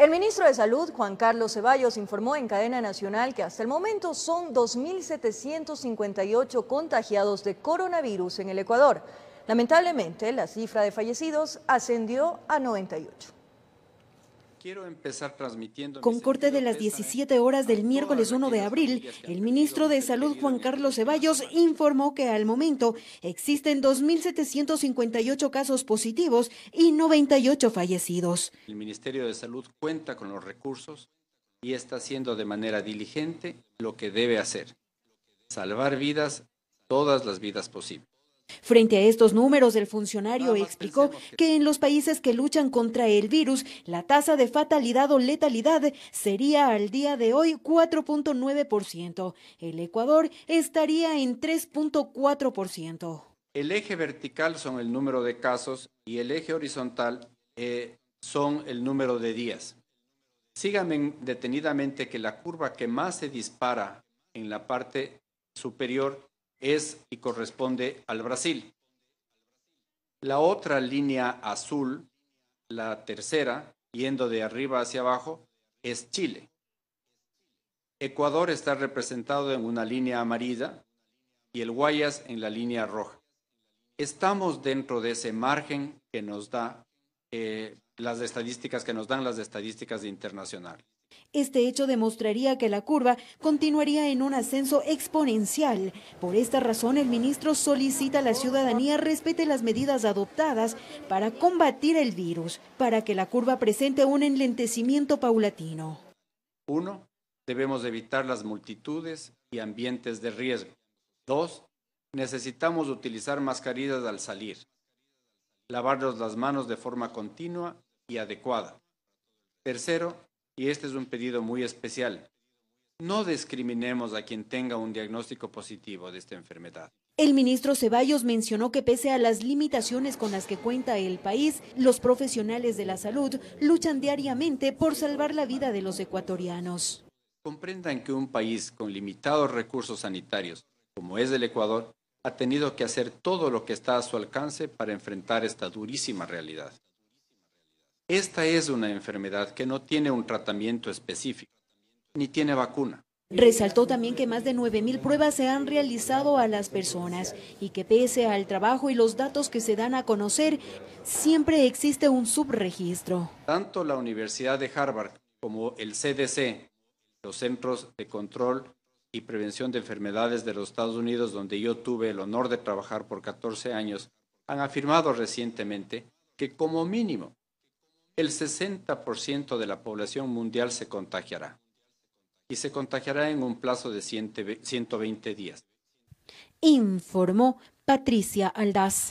El ministro de Salud, Juan Carlos Ceballos, informó en cadena nacional que hasta el momento son 2.758 contagiados de coronavirus en el Ecuador. Lamentablemente, la cifra de fallecidos ascendió a 98 empezar transmitiendo Con corte de las 17 horas del miércoles 1 de abril, el ministro de este Salud Juan Carlos Ceballos informó que al momento existen 2.758 casos positivos y 98 fallecidos. El Ministerio de Salud cuenta con los recursos y está haciendo de manera diligente lo que debe hacer, salvar vidas, todas las vidas posibles. Frente a estos números, el funcionario explicó que en los países que luchan contra el virus, la tasa de fatalidad o letalidad sería al día de hoy 4.9%. El Ecuador estaría en 3.4%. El eje vertical son el número de casos y el eje horizontal eh, son el número de días. Síganme detenidamente que la curva que más se dispara en la parte superior es y corresponde al Brasil. La otra línea azul, la tercera, yendo de arriba hacia abajo, es Chile. Ecuador está representado en una línea amarilla y el Guayas en la línea roja. Estamos dentro de ese margen que nos da eh, las estadísticas, que nos dan las estadísticas internacionales. Este hecho demostraría que la curva continuaría en un ascenso exponencial. Por esta razón, el ministro solicita a la ciudadanía respete las medidas adoptadas para combatir el virus, para que la curva presente un enlentecimiento paulatino. Uno, debemos evitar las multitudes y ambientes de riesgo. Dos, necesitamos utilizar mascarillas al salir, lavarnos las manos de forma continua y adecuada. Tercero, y este es un pedido muy especial. No discriminemos a quien tenga un diagnóstico positivo de esta enfermedad. El ministro Ceballos mencionó que pese a las limitaciones con las que cuenta el país, los profesionales de la salud luchan diariamente por salvar la vida de los ecuatorianos. Comprendan que un país con limitados recursos sanitarios, como es el Ecuador, ha tenido que hacer todo lo que está a su alcance para enfrentar esta durísima realidad. Esta es una enfermedad que no tiene un tratamiento específico, ni tiene vacuna. Resaltó también que más de 9.000 pruebas se han realizado a las personas y que pese al trabajo y los datos que se dan a conocer, siempre existe un subregistro. Tanto la Universidad de Harvard como el CDC, los Centros de Control y Prevención de Enfermedades de los Estados Unidos, donde yo tuve el honor de trabajar por 14 años, han afirmado recientemente que como mínimo el 60% de la población mundial se contagiará y se contagiará en un plazo de 120 días. Informó Patricia Aldaz.